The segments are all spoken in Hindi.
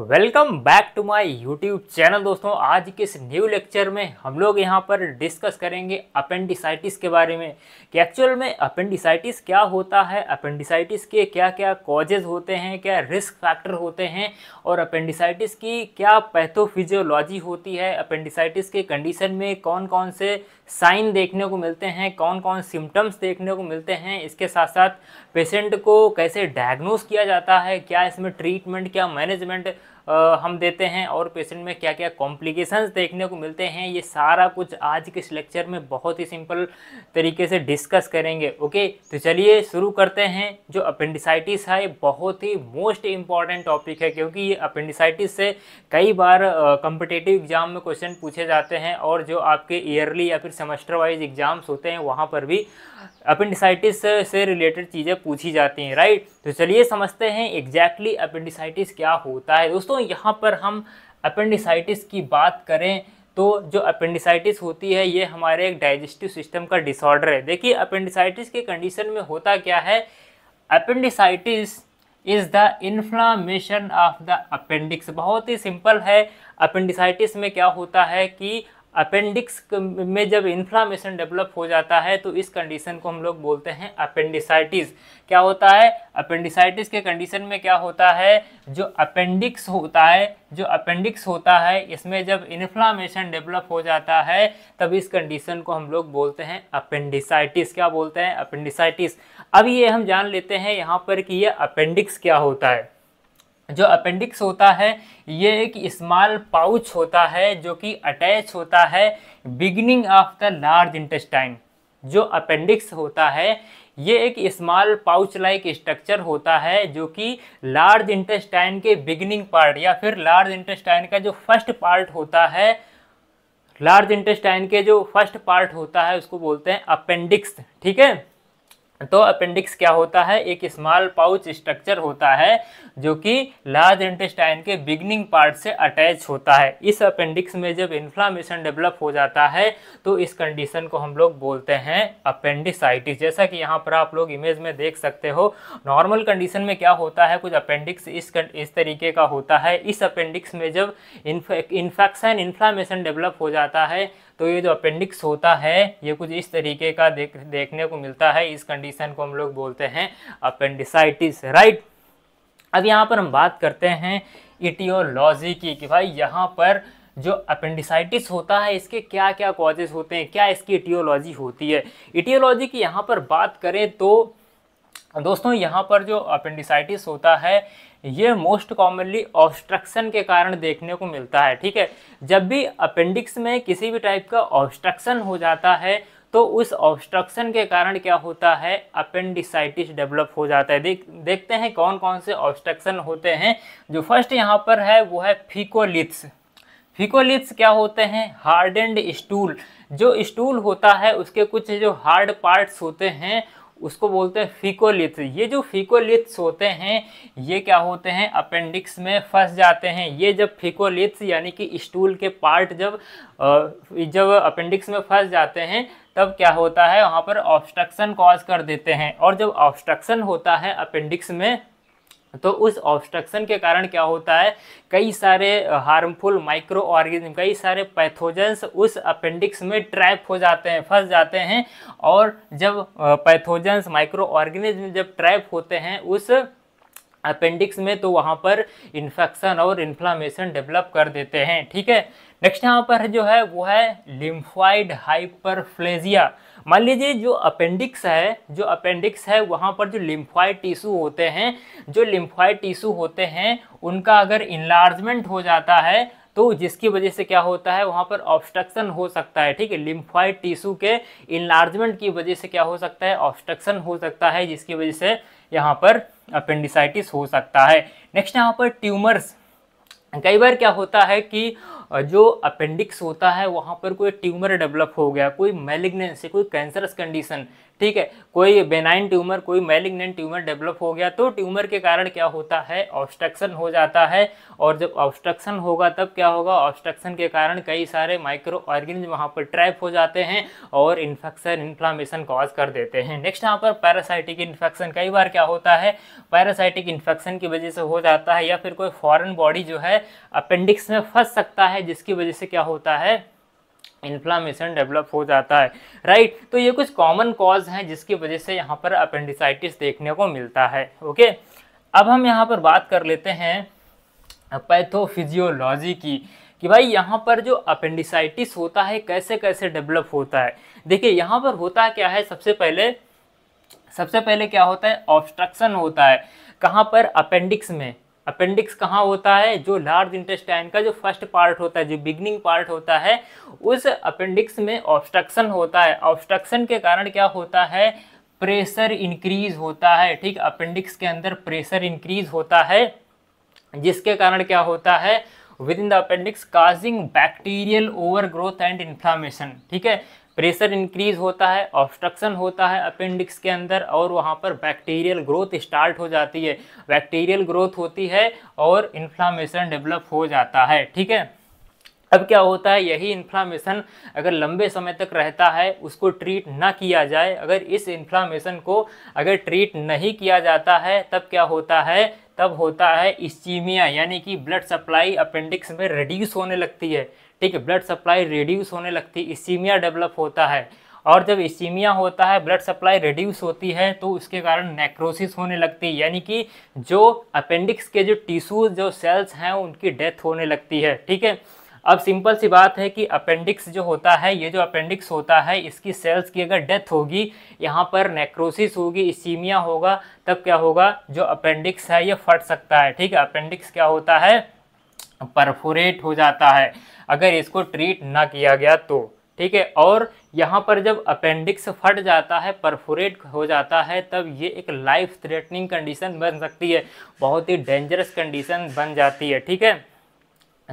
Welcome back to my YouTube channel दोस्तों आज के इस न्यू लेक्चर में हम लोग यहाँ पर डिस्कस करेंगे अपेंडिसाइटिस के बारे में कि एक्चुअल में अपेंडिसाइटिस क्या होता है अपेंडिसाइटिस के क्या क्या कॉजेज़ होते हैं क्या रिस्क फैक्टर होते हैं और अपेंडिसाइटिस की क्या पैथोफिजियोलॉजी होती है अपेंडिसाइटिस के कंडीशन में कौन कौन से साइन देखने को मिलते हैं कौन कौन सिम्टम्स देखने को मिलते हैं इसके साथ साथ पेशेंट को कैसे डायग्नोस किया जाता है क्या इसमें ट्रीटमेंट क्या मैनेजमेंट हम देते हैं और पेशेंट में क्या क्या कॉम्प्लिकेशंस देखने को मिलते हैं ये सारा कुछ आज के इस लेक्चर में बहुत ही सिंपल तरीके से डिस्कस करेंगे ओके तो चलिए शुरू करते हैं जो अपेंडिसाइटिस है बहुत ही मोस्ट इम्पॉर्टेंट टॉपिक है क्योंकि ये अपेंडिसाइटिस से कई बार कंपिटेटिव एग्ज़ाम में क्वेश्चन पूछे जाते हैं और जो आपके ईयरली या फिर सेमेस्टर वाइज एग्ज़ाम्स होते हैं वहाँ पर भी अपेंडिसाइटिस से रिलेटेड चीज़ें पूछी जाती हैं राइट तो चलिए समझते हैं एग्जैक्टली exactly अपेंडिसाइटिस क्या होता है दोस्तों यहाँ पर हम अपेंडिसाइटिस की बात करें तो जो अपेंडिसाइटिस होती है ये हमारे एक डाइजेस्टिव सिस्टम का डिसऑर्डर है देखिए अपेंडिसाइटिस के कंडीशन में होता क्या है appendicitis is the inflammation of the appendix बहुत ही सिंपल है अपेंडिसाइटिस में क्या होता है कि अपेंडिक्स में जब इन्फ्लामेशन डेवलप हो जाता है तो इस कंडीशन को हम लोग बोलते हैं अपेंडिसाइटिस क्या होता है अपेंडिसाइटिस के कंडीशन में क्या होता है जो अपेंडिक्स होता है जो अपेंडिक्स होता है इसमें जब इन्फ्लामेशन डेवलप हो जाता है तब इस कंडीशन को हम लोग बोलते हैं अपेंडिसाइटिस क्या बोलते हैं अपेंडिसाइटिस अब ये हम जान लेते हैं यहाँ पर कि यह अपेंडिक्स क्या होता है जो अपेंडिक्स होता है ये एक स्मॉल पाउच होता है जो कि अटैच होता है beginning of the large intestine जो अपेंडिक्स होता है ये एक स्मॉल पाउच लाइक स्ट्रक्चर होता है जो कि लार्ज इंटेस्टाइन के बिगनिंग पार्ट या फिर लार्ज इंटेस्टाइन का जो फर्स्ट पार्ट होता है लार्ज इंटेस्टाइन के जो फर्स्ट पार्ट होता है उसको बोलते हैं अपेंडिक्स ठीक है तो अपेंडिक्स क्या होता है एक स्मॉल पाउच स्ट्रक्चर होता है जो कि लार्ज इंटेस्टाइन के बिगनिंग पार्ट से अटैच होता है इस अपेंडिक्स में जब इन्फ्लामेशन डेवलप हो जाता है तो इस कंडीशन को हम लोग बोलते हैं अपेंडिसाइटिस जैसा कि यहाँ पर आप लोग इमेज में देख सकते हो नॉर्मल कंडीशन में क्या होता है कुछ अपेंडिक्स इस इस तरीके का होता है इस अपेंडिक्स में जब इन्फेक्शन इन्फ्लामेशन डेवलप हो जाता है तो ये जो अपेंडिक्स होता है ये कुछ इस तरीके का देख देखने को मिलता है इस कंडीशन को हम लोग बोलते हैं अपेंडिसाइटिस राइट अब यहाँ पर हम बात करते हैं इटियोलॉजी की कि भाई यहाँ पर जो अपेंडिसाइटिस होता है इसके क्या क्या कॉजेज होते हैं क्या इसकी इटियोलॉजी होती है इटियोलॉजी की यहाँ पर बात करें तो दोस्तों यहाँ पर जो अपेंडिसाइटिस होता है ये मोस्ट कॉमनली ऑब्स्ट्रक्शन के कारण देखने को मिलता है ठीक है जब भी अपेंडिक्स में किसी भी टाइप का ऑब्स्ट्रक्शन हो जाता है तो उस ऑब्स्ट्रक्शन के कारण क्या होता है अपेंडिसाइटिस डेवलप हो जाता है देख देखते हैं कौन कौन से ऑब्स्ट्रक्शन होते हैं जो फर्स्ट यहाँ पर है वो है फिकोलिथ्स फिकोलिथ्स क्या होते हैं हार्ड एंड स्टूल जो स्टूल होता है उसके कुछ जो हार्ड पार्ट्स होते हैं उसको बोलते हैं फीकोलिथ ये जो फीकोलिथ्स होते हैं ये क्या होते हैं अपेंडिक्स में फंस जाते हैं ये जब फीकोलिथ्स यानी कि स्टूल के पार्ट जब जब अपेंडिक्स में फंस जाते हैं तब क्या होता है वहाँ पर ऑब्स्ट्रक्शन कॉज कर देते हैं और जब ऑब्स्ट्रक्शन होता है अपेंडिक्स में तो उस ऑब्स्ट्रक्शन के कारण क्या होता है कई सारे हार्मफुल माइक्रो ऑर्गेनिज्म कई सारे पैथोजेंस उस अपेंडिक्स में ट्रैप हो जाते हैं फंस जाते हैं और जब पैथोजेंस माइक्रो ऑर्गेनिज्म जब ट्रैप होते हैं उस अपेंडिक्स में तो वहाँ पर इन्फेक्शन और इन्फ्लामेशन डेवलप कर देते हैं ठीक है नेक्स्ट यहाँ पर जो है वो है लिम्फाइड हाइपरफ्लेजिया मान लीजिए जो अपेंडिक्स है जो अपेंडिक्स है वहाँ पर जो लिम्फॉइड टिश्यू होते हैं जो लिम्फॉइड टिश्यू होते हैं उनका अगर इन्लार्जमेंट हो जाता है तो जिसकी वजह से क्या होता है वहाँ पर ऑब्स्ट्रक्शन हो सकता है ठीक है लिम्फॉइड टिश्यू के इन्लार्जमेंट की वजह से क्या हो सकता है ऑब्स्ट्रक्शन हो सकता है जिसकी वजह से यहाँ पर अपेंडिसाइटिस हो सकता है नेक्स्ट यहाँ पर ट्यूमर्स कई बार क्या होता है कि जो अपेंडिक्स होता है वहाँ पर कोई ट्यूमर डेवलप हो गया कोई मेलिग्नेंसी कोई कैंसरस कंडीशन ठीक है कोई बेनाइन ट्यूमर कोई मेलिग्नेंट ट्यूमर डेवलप हो गया तो ट्यूमर के कारण क्या होता है ऑब्स्ट्रक्शन हो जाता है और जब ऑब्स्ट्रक्शन होगा तब क्या होगा ऑब्स्ट्रक्शन के कारण कई सारे माइक्रो ऑर्गेनिज्म वहाँ पर ट्रैप हो जाते हैं और इन्फेक्शन इन्फ्लामेशन कॉज कर देते हैं नेक्स्ट यहाँ पर पैरासाइटिक इन्फेक्शन कई बार क्या होता है पैरासाइटिक इन्फेक्शन की वजह से हो जाता है या फिर कोई फॉरन बॉडी जो है अपेंडिक्स में फंस सकता है जिसकी वजह से क्या होता है इन्फ्लामेशन डेवलप हो जाता है राइट right? तो ये कुछ कॉमन कॉज हैं जिसकी वजह से यहाँ पर अपेंडिसाइटिस देखने को मिलता है ओके okay? अब हम यहाँ पर बात कर लेते हैं पैथोफिजियोलॉजी की कि भाई यहाँ पर जो अपेंडिसाइटिस होता है कैसे कैसे डेवलप होता है देखिए यहाँ पर होता क्या है सबसे पहले सबसे पहले क्या होता है ऑब्स्ट्रक्शन होता है कहाँ पर अपेंडिक्स में अपेंडिक्स कहाँ होता है जो लार्ज इंटेस्टाइन का जो फर्स्ट पार्ट होता है जो बिगनिंग पार्ट होता है उस अपेंडिक्स में ऑब्स्ट्रक्शन होता है ऑब्स्ट्रक्शन के कारण क्या होता है प्रेशर इंक्रीज होता है ठीक अपेंडिक्स के अंदर प्रेशर इंक्रीज होता है जिसके कारण क्या होता है within the appendix causing bacterial overgrowth and inflammation ठीक है प्रेशर इंक्रीज होता है ऑब्स्ट्रक्शन होता है अपेंडिक्स के अंदर और वहाँ पर बैक्टीरियल ग्रोथ स्टार्ट हो जाती है बैक्टीरियल ग्रोथ होती है और इन्फ्लामेशन डेवलप हो जाता है ठीक है अब क्या होता है यही इन्फ्लामेशन अगर लंबे समय तक रहता है उसको ट्रीट ना किया जाए अगर इस इन्फ्लामेशन को अगर ट्रीट नहीं किया जाता है तब क्या होता है तब होता है इस्चीमिया यानी कि ब्लड सप्लाई अपेंडिक्स में रिड्यूस होने लगती है ठीक है ब्लड सप्लाई रिड्यूस होने लगती है इसीमिया डेवलप होता है और जब इसीमिया होता है ब्लड सप्लाई रिड्यूस होती है तो उसके कारण नेक्रोसिस होने लगती है यानी कि जो अपेंडिक्स के जो टिश्यूज जो सेल्स हैं उनकी डेथ होने लगती है ठीक है अब सिंपल सी बात है कि अपेंडिक्स जो होता है ये जो अपेंडिक्स होता है इसकी सेल्स की अगर डेथ होगी यहाँ पर नेक्रोसिस होगी इसीमिया होगा तब क्या होगा जो अपेंडिक्स है ये फट सकता है ठीक है अपेंडिक्स क्या होता है परफोरेट हो जाता है अगर इसको ट्रीट ना किया गया तो ठीक है और यहाँ पर जब अपेंडिक्स फट जाता है परफोरेट हो जाता है तब ये एक लाइफ थ्रेटनिंग कंडीशन बन सकती है बहुत ही डेंजरस कंडीशन बन जाती है ठीक है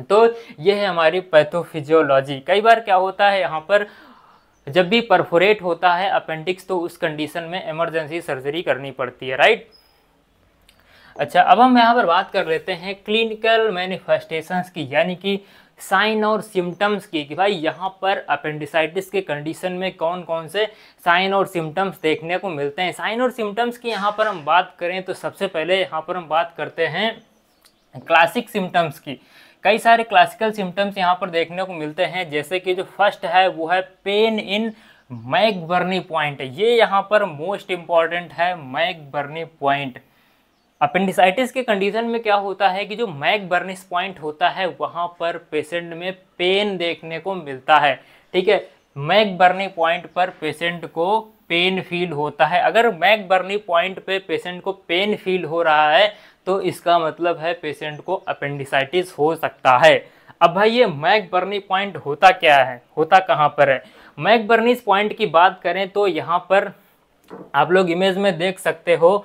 तो ये है हमारी पैथोफिजियोलॉजी कई बार क्या होता है यहाँ पर जब भी परफोरेट होता है अपेंडिक्स तो उस कंडीशन में इमरजेंसी सर्जरी करनी पड़ती है राइट अच्छा अब हम यहाँ पर बात कर लेते हैं क्लिनिकल मैनिफेस्टेशंस की यानी कि साइन और सिम्टम्स की कि भाई यहाँ पर अपेंडिसाइटिस के कंडीशन में कौन कौन से साइन और सिम्टम्स देखने को मिलते हैं साइन और सिम्टम्स की यहाँ पर हम बात करें तो सबसे पहले यहाँ पर हम बात करते हैं क्लासिक सिम्टम्स की कई सारे क्लासिकल सिम्टम्स यहाँ पर देखने को मिलते हैं जैसे कि जो फर्स्ट है वो है pain in McBurney point ये यहाँ पर मोस्ट इम्पॉर्टेंट है मैक बर्नी पॉइंट अपेंडिसाइटिस के कंडीशन में क्या होता है कि जो मैक बर्निस पॉइंट होता है वहाँ पर पेशेंट में पेन देखने को मिलता है ठीक है मैक बर्नी पॉइंट पर पेशेंट को पेन फील होता है अगर मैक बर्नी पॉइंट पे पेशेंट को पेन फील हो रहा है तो इसका मतलब है पेशेंट को अपेंडिसाइटिस हो सकता है अब भाई ये मैक बर्नी पॉइंट होता क्या है होता कहाँ पर है मैक बर्निस पॉइंट की बात करें तो यहाँ पर आप लोग इमेज में देख सकते हो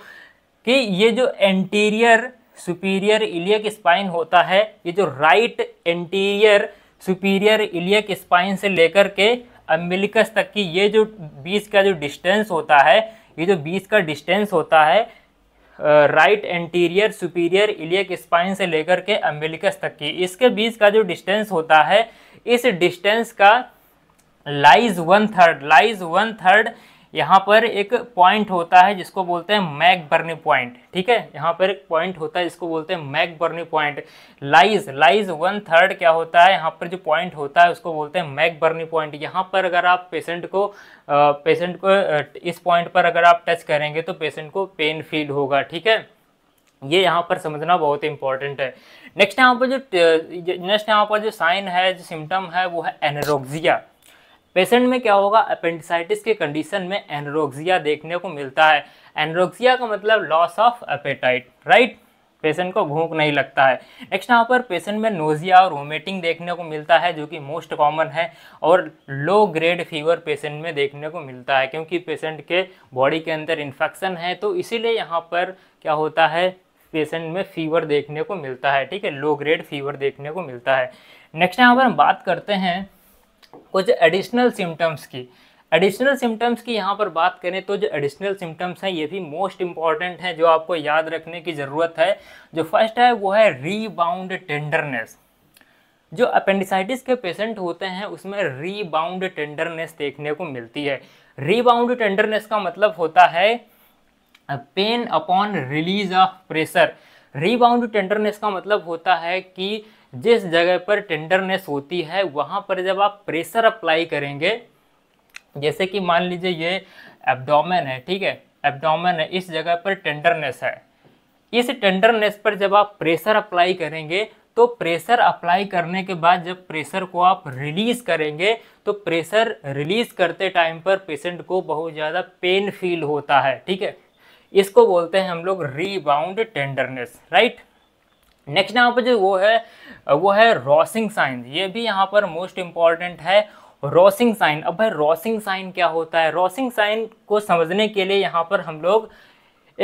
कि ये जो एंटीरियर सुपीरियर इलियक स्पाइन होता है ये जो right anterior superior iliac spine से लेकर के अम्बिलिकस तक की ये जो बीच का जो डिस्टेंस होता है ये जो बीच का डिस्टेंस होता है right anterior superior iliac spine से लेकर के अम्बिलिकस तक की इसके बीच का जो डिस्टेंस होता है इस डिस्टेंस का lies one third lies one third यहाँ पर एक पॉइंट होता है जिसको बोलते हैं मैक बर्नी पॉइंट ठीक है यहाँ पर एक पॉइंट होता है जिसको बोलते हैं McBurney point lies lies one third क्या होता है यहाँ पर जो पॉइंट होता है उसको बोलते हैं मैक बर्नी पॉइंट यहाँ पर अगर आप पेशेंट को पेशेंट को इस पॉइंट पर अगर आप टच करेंगे तो पेशेंट को पेन फील होगा ठीक है ये यहाँ पर समझना बहुत इंपॉर्टेंट है नेक्स्ट यहाँ पर जो नेक्स्ट यहाँ पर जो साइन है जो सिम्टम है वो है एनरोक्सिया पेशेंट में क्या होगा अपेंडिसाइटिस के कंडीशन में एनरोक्सिया देखने को मिलता है एनरोक्सिया का मतलब loss of appetite right patient को भूख नहीं लगता है नेक्स्ट यहाँ पर पेशेंट में नोजिया और वोमिटिंग देखने को मिलता है जो कि मोस्ट कॉमन है और लो ग्रेड फीवर पेशेंट में देखने को मिलता है क्योंकि पेशेंट के बॉडी के अंदर इन्फेक्शन है तो इसीलिए यहाँ पर क्या होता है पेशेंट में फीवर देखने को मिलता है ठीक है लो ग्रेड फीवर देखने को मिलता है नेक्स्ट यहाँ पर हम बात करते हैं कुछ एडिशनल सिम्टम्स की एडिशनल सिम्टम्स की यहाँ पर बात करें तो जो एडिशनल सिम्टम्स हैं ये भी मोस्ट इम्पॉर्टेंट हैं जो आपको याद रखने की ज़रूरत है जो फर्स्ट है वो है रीबाउंड टेंडरनेस जो अपेंडिसाइटिस के पेशेंट होते हैं उसमें रीबाउंड टेंडरनेस देखने को मिलती है रीबाउंड टेंडरनेस का मतलब होता है pain upon release of pressure rebound tenderness का मतलब होता है कि जिस जगह पर टेंडरनेस होती है वहाँ पर जब आप प्रेशर अप्लाई करेंगे जैसे कि मान लीजिए ये एब्डोमेन है ठीक है एब्डोमेन है इस जगह पर टेंडरनेस है इस टेंडरनेस पर जब आप प्रेशर अप्लाई करेंगे तो प्रेशर अप्लाई करने के बाद जब प्रेशर को आप रिलीज़ करेंगे तो प्रेशर रिलीज़ करते टाइम पर पेशेंट को बहुत ज़्यादा पेन फील होता है ठीक है इसको बोलते हैं हम लोग रीबाउंड टेंडरनेस राइट नेक्स्ट यहाँ पर जो वो है वो है रॉसिंग साइन ये भी यहाँ पर मोस्ट इम्पॉर्टेंट है रॉसिंग साइन अब भाई रॉसिंग साइन क्या होता है रॉसिंग साइन को समझने के लिए यहाँ पर हम लोग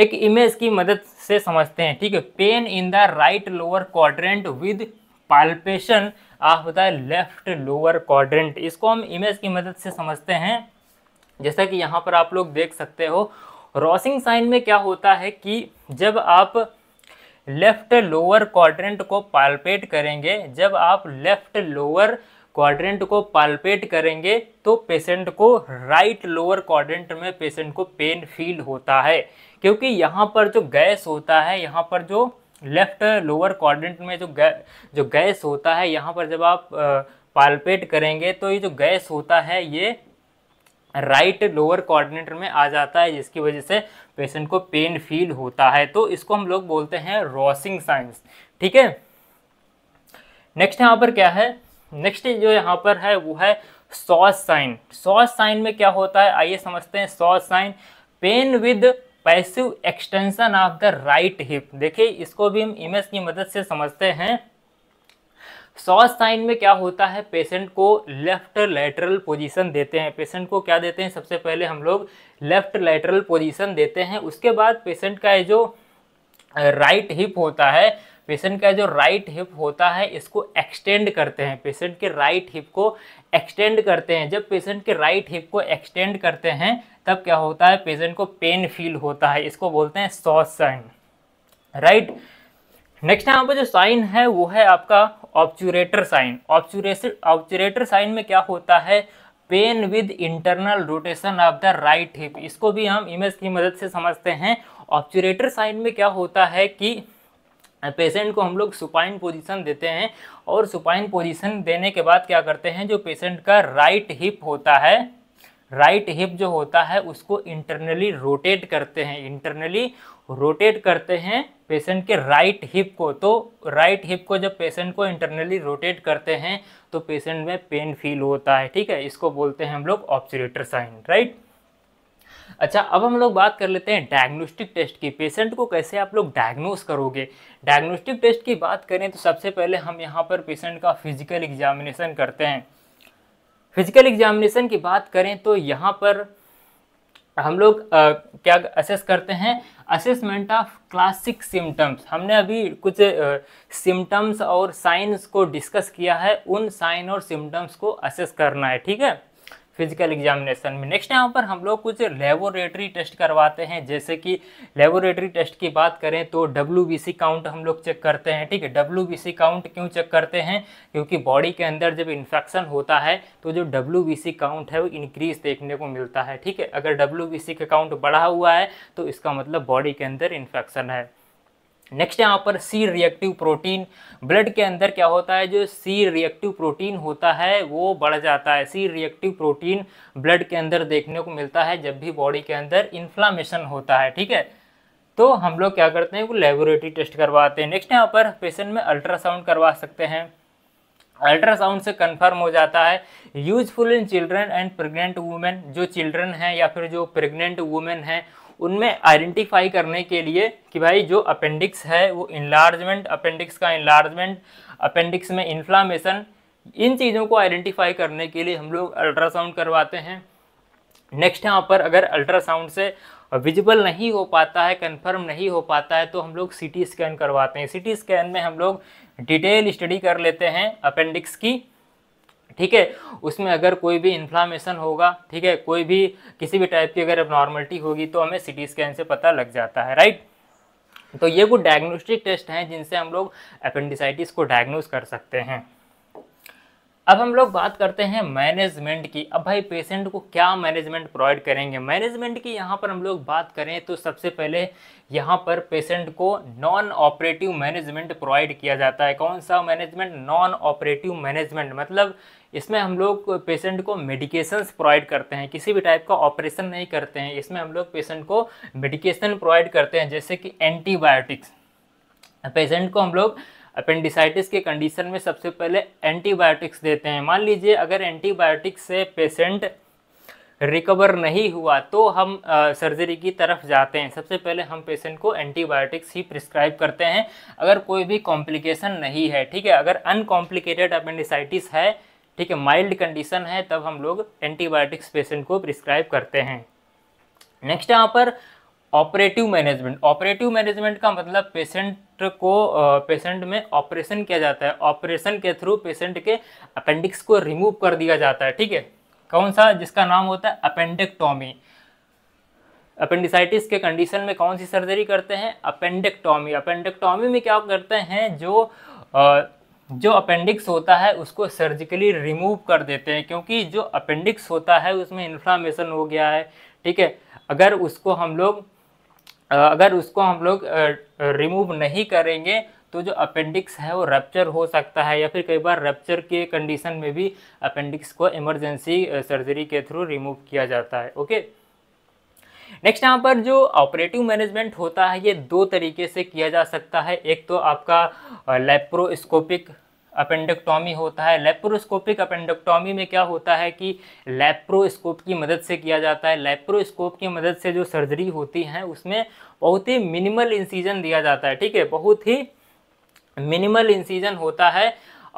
एक इमेज की मदद से समझते हैं ठीक है pain in the right lower quadrant with palpation of the left lower quadrant इसको हम इमेज की मदद से समझते हैं जैसा कि यहाँ पर आप लोग देख सकते हो रॉसिंग साइन में क्या होता है कि जब आप लेफ्ट लोअर क्वाड्रेंट को पालपेट करेंगे जब आप लेफ्ट लोअर क्वाड्रेंट को पालपेट करेंगे तो पेशेंट को राइट लोअर क्वाड्रेंट में पेशेंट को पेन फील होता है क्योंकि यहाँ पर जो गैस होता है यहाँ पर जो लेफ्ट लोअर क्वाड्रेंट में जो गै जो गैस होता है यहाँ पर जब आप पालपेट करेंगे तो ये जो गैस होता है ये राइट लोअर कोऑर्डिनेटर में आ जाता है जिसकी वजह से पेशेंट को पेन फील होता है तो इसको हम लोग बोलते हैं रॉसिंग साइंस ठीक है नेक्स्ट यहाँ पर क्या है नेक्स्ट जो यहाँ पर है वो है सॉस साइन सॉस साइन में क्या होता है आइए समझते हैं psoas sign pain with passive extension of the right hip देखिए इसको भी हम इमेज की मदद से समझते हैं सॉस साइन में क्या होता है पेशेंट को लेफ्ट लेटरल पोजीशन देते हैं पेशेंट को क्या देते हैं सबसे पहले हम लोग लेफ्ट लेटरल पोजीशन देते हैं उसके बाद पेशेंट का ये जो राइट हिप होता है पेशेंट का जो राइट हिप होता है इसको एक्सटेंड करते हैं पेशेंट के राइट हिप को एक्सटेंड करते हैं जब पेशेंट के राइट हिप को एक्सटेंड करते हैं तब क्या होता है पेशेंट को पेन फील होता है इसको बोलते हैं सॉस साइन राइट नेक्स्ट यहाँ पर जो साइन है वो है आपका ऑप्चुरेटर साइन ऑप्चुरेटर ऑप्चुरेटर साइन में क्या होता है pain with internal rotation of the right hip इसको भी हम इमेज की मदद से समझते हैं ऑप्चुरेटर साइन में क्या होता है कि पेशेंट को हम लोग सुपाइन पोजीशन देते हैं और सुपाइन पोजीशन देने के बाद क्या करते हैं जो पेशेंट का राइट हिप होता है राइट हिप जो होता है उसको इंटरनली रोटेट करते हैं इंटरनली रोटेट करते हैं पेशेंट के राइट हिप को तो राइट हिप को जब पेशेंट को इंटरनली रोटेट करते हैं तो पेशेंट में पेन फील होता है ठीक है इसको बोलते हैं हम लोग ऑप्सीटर साइन राइट अच्छा अब हम लोग बात कर लेते हैं डायग्नोस्टिक टेस्ट की पेशेंट को कैसे आप लोग डायग्नोस करोगे डायग्नोस्टिक टेस्ट की बात करें तो सबसे पहले हम यहाँ पर पेशेंट का फिजिकल एग्जामिनेशन करते हैं फिज़िकल एग्जामिनेशन की बात करें तो यहाँ पर हम लोग आ, क्या असेस करते हैं असेसमेंट ऑफ क्लासिक सिम्टम्स हमने अभी कुछ सिम्टम्स और साइंस को डिस्कस किया है उन साइन और सिम्टम्स को असेस करना है ठीक है फिजिकल एग्जामिनेशन में नेक्स्ट यहाँ पर हम लोग कुछ लेबोरेटरी टेस्ट करवाते हैं जैसे कि लेबोरेटरी टेस्ट की बात करें तो डब्ल्यू काउंट हम लोग चेक करते हैं ठीक है डब्ल्यू काउंट क्यों चेक करते हैं क्योंकि बॉडी के अंदर जब इन्फेक्शन होता है तो जो डब्ल्यू काउंट है वो इंक्रीज देखने को मिलता है ठीक है अगर डब्ल्यू का काउंट बढ़ा हुआ है तो इसका मतलब बॉडी के अंदर इन्फेक्शन है नेक्स्ट यहाँ पर सी रिएक्टिव प्रोटीन ब्लड के अंदर क्या होता है जो सी रिएक्टिव प्रोटीन होता है वो बढ़ जाता है सी रिएक्टिव प्रोटीन ब्लड के अंदर देखने को मिलता है जब भी बॉडी के अंदर इन्फ्लामेशन होता है ठीक है तो हम लोग क्या करते हैं वो लेबोरेटरी टेस्ट करवाते हैं नेक्स्ट यहाँ पर पेशेंट में अल्ट्रासाउंड करवा सकते हैं अल्ट्रासाउंड से कंफर्म हो जाता है useful in children and pregnant women जो चिल्ड्रन हैं या फिर जो प्रेग्नेंट वुमेन हैं उनमें आइडेंटिफाई करने के लिए कि भाई जो अपेंडिक्स है वो इन्लार्जमेंट अपेंडिक्स का इन्लार्जमेंट अपेंडिक्स में इन्फ्लामेशन इन चीज़ों को आइडेंटिफाई करने के लिए हम लोग अल्ट्रासाउंड करवाते हैं नेक्स्ट यहाँ पर अगर अल्ट्रासाउंड से विजिबल नहीं हो पाता है कंफर्म नहीं हो पाता है तो हम लोग सी टी स्कैन करवाते हैं सी स्कैन में हम लोग डिटेल स्टडी कर लेते हैं अपेंडिक्स की ठीक है उसमें अगर कोई भी इन्फ्लामेशन होगा ठीक है कोई भी किसी भी टाइप की अगर नॉर्मलिटी होगी तो हमें सी स्कैन से पता लग जाता है राइट तो ये कुछ डायग्नोस्टिक टेस्ट हैं जिनसे हम लोग अपेंडिसाइटिस को डायग्नोज कर सकते हैं अब हम लोग बात करते हैं मैनेजमेंट की अब भाई पेशेंट को क्या मैनेजमेंट प्रोवाइड करेंगे मैनेजमेंट की यहाँ पर हम लोग बात करें तो सबसे पहले यहाँ पर पेशेंट को नॉन ऑपरेटिव मैनेजमेंट प्रोवाइड किया जाता है कौन सा मैनेजमेंट नॉन ऑपरेटिव मैनेजमेंट मतलब इसमें हम लोग पेशेंट को मेडिकेशंस प्रोवाइड करते हैं किसी भी टाइप का ऑपरेशन नहीं करते हैं इसमें हम लोग पेशेंट को मेडिकेशन प्रोवाइड करते हैं जैसे कि एंटीबायोटिक्स पेशेंट को हम लोग अपेंडिसाइटिस के कंडीशन में सबसे पहले एंटीबायोटिक्स देते हैं मान लीजिए अगर एंटीबायोटिक्स से पेशेंट रिकवर नहीं हुआ तो हम सर्जरी की तरफ जाते हैं सबसे पहले हम पेशेंट को एंटीबायोटिक्स ही प्रिस्क्राइब करते हैं अगर कोई भी कॉम्प्लिकेशन नहीं है ठीक है अगर अनकॉम्प्लिकेटेड अपेंडिसाइटिस है ठीक है माइल्ड कंडीशन है तब हम लोग एंटीबायोटिक्स पेशेंट को प्रिस्क्राइब करते हैं नेक्स्ट यहाँ पर ऑपरेटिव मैनेजमेंट ऑपरेटिव मैनेजमेंट का मतलब पेशेंट को पेशेंट में ऑपरेशन किया जाता है ऑपरेशन के थ्रू पेशेंट के अपेंडिक्स को रिमूव कर दिया जाता है ठीक है कौन सा जिसका नाम होता है अपेंडेक्टॉमी अपेंडिसाइटिस के कंडीशन में कौन सी सर्जरी करते हैं अपेंडेक्टॉमी अपेंडेक्टॉमी में क्या करते हैं जो जो अपेंडिक्स होता है उसको सर्जिकली रिमूव कर देते हैं क्योंकि जो अपेंडिक्स होता है उसमें इन्फ्लामेशन हो गया है ठीक है अगर उसको हम लोग अगर उसको हम लोग रिमूव नहीं करेंगे तो जो अपेंडिक्स है वो रप्चर हो सकता है या फिर कई बार रप्चर के कंडीशन में भी अपेंडिक्स को इमरजेंसी सर्जरी के थ्रू रिमूव किया जाता है ओके नेक्स्ट यहाँ पर जो ऑपरेटिव मैनेजमेंट होता है ये दो तरीके से किया जा सकता है एक तो आपका लेप्रोस्कोपिक अपेंडेक्टॉमी होता है लेप्रोस्कोपिक अपेंडेक्टॉमी में क्या होता है कि लेप्रोस्कोप की मदद से किया जाता है लेप्रोस्कोप की मदद से जो सर्जरी होती है उसमें बहुत ही मिनिमल इंसीजन दिया जाता है ठीक है बहुत ही मिनिमल इंसीजन होता है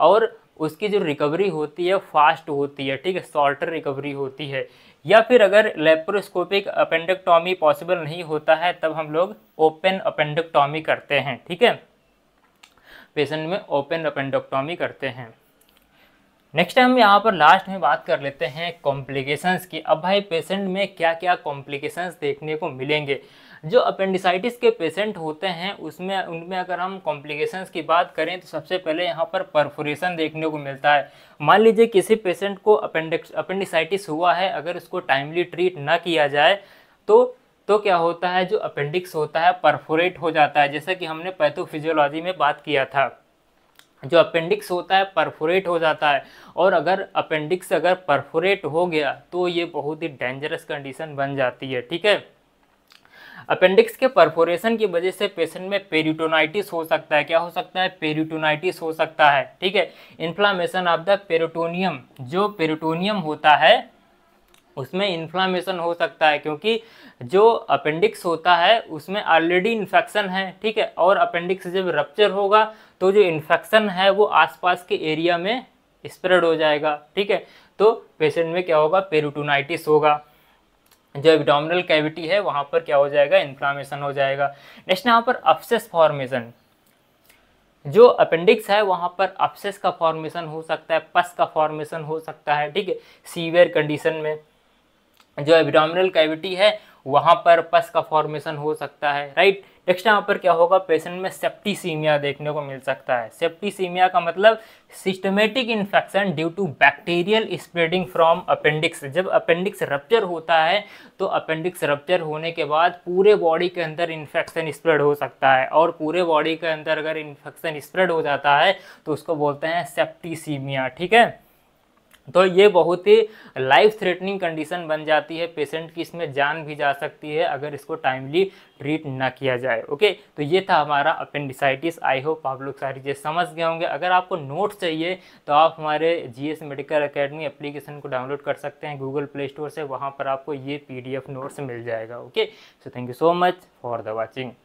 और उसकी जो रिकवरी होती है फास्ट होती है ठीक है शॉर्टर रिकवरी होती है या फिर अगर लेप्रोस्कोपिक अपेंडेक्टॉमी पॉसिबल नहीं होता है तब हम लोग ओपन अपेंडेक्टॉमी करते हैं ठीक है पेशेंट में ओपन अपेंडोक्टॉमी करते हैं नेक्स्ट हम यहाँ पर लास्ट में बात कर लेते हैं कॉम्प्लिकेशंस की अब भाई पेशेंट में क्या क्या कॉम्प्लिकेशंस देखने को मिलेंगे जो अपेंडिसाइटिस के पेशेंट होते हैं उसमें उनमें अगर हम कॉम्प्लिकेशंस की बात करें तो सबसे पहले यहाँ पर परफोरेशन देखने को मिलता है मान लीजिए किसी पेशेंट को अपेंडिक्स अपेंडिसाइटिस हुआ है अगर उसको टाइमली ट्रीट ना किया जाए तो तो क्या होता है जो अपेंडिक्स होता है परफोरेट हो जाता है जैसा कि हमने पैथोफिजियोलॉजी में बात किया था जो अपेंडिक्स होता है परफोरेट हो जाता है और अगर अपेंडिक्स अगर परफोरेट हो गया तो ये बहुत ही डेंजरस कंडीशन बन जाती है ठीक है अपेंडिक्स के परफोरेशन की वजह से पेशेंट में पेरिटोनाइटिस हो सकता है क्या हो सकता है पेरिटोनाइटिस हो सकता है ठीक है इन्फ्लामेशन ऑफ द पेरिटोनियम जो पेरिटोनियम होता है उसमें इन्फ्लामेशन हो सकता है क्योंकि जो अपेंडिक्स होता है उसमें ऑलरेडी इन्फेक्शन है ठीक है और अपेंडिक्स जब रप्चर होगा तो जो इन्फेक्शन है वो आसपास के एरिया में स्प्रेड हो जाएगा ठीक है तो पेशेंट में क्या होगा पेरुटोनाइटिस होगा जो एबडोमिनल कैविटी है वहाँ पर क्या हो जाएगा इन्फ्लामेशन हो जाएगा नेक्स्ट यहाँ पर अपसेस फॉर्मेशन जो अपेंडिक्स है वहाँ पर अपसेस का फॉर्मेशन हो सकता है पस का फॉर्मेशन हो सकता है ठीक है सीवियर कंडीशन में जो एबडामिनल कैविटी है वहाँ पर पस का फॉर्मेशन हो सकता है राइट नेक्स्ट यहाँ पर क्या होगा पेशेंट में सेप्टीसीमिया देखने को मिल सकता है सेप्टीसीमिया का मतलब systematic infection due to bacterial spreading from appendix जब अपेंडिक्स रप्चर होता है तो अपेंडिक्स रप्चर होने के बाद पूरे बॉडी के अंदर इन्फेक्शन स्प्रेड हो सकता है और पूरे बॉडी के अंदर अगर इन्फेक्शन स्प्रेड हो जाता है तो उसको बोलते हैं सेप्टीसीमिया ठीक है तो ये बहुत ही लाइफ थ्रेटनिंग कंडीशन बन जाती है पेशेंट की इसमें जान भी जा सकती है अगर इसको टाइमली ट्रीट ना किया जाए ओके तो ये था हमारा अपेंडिसाइटिस आई होप आप लोग सारी चीज़ समझ गए होंगे अगर आपको नोट्स चाहिए तो आप हमारे जीएस मेडिकल अकेडमी एप्लीकेशन को डाउनलोड कर सकते हैं गूगल प्ले स्टोर से वहाँ पर आपको ये पी नोट्स मिल जाएगा okay so thank you so much for the watching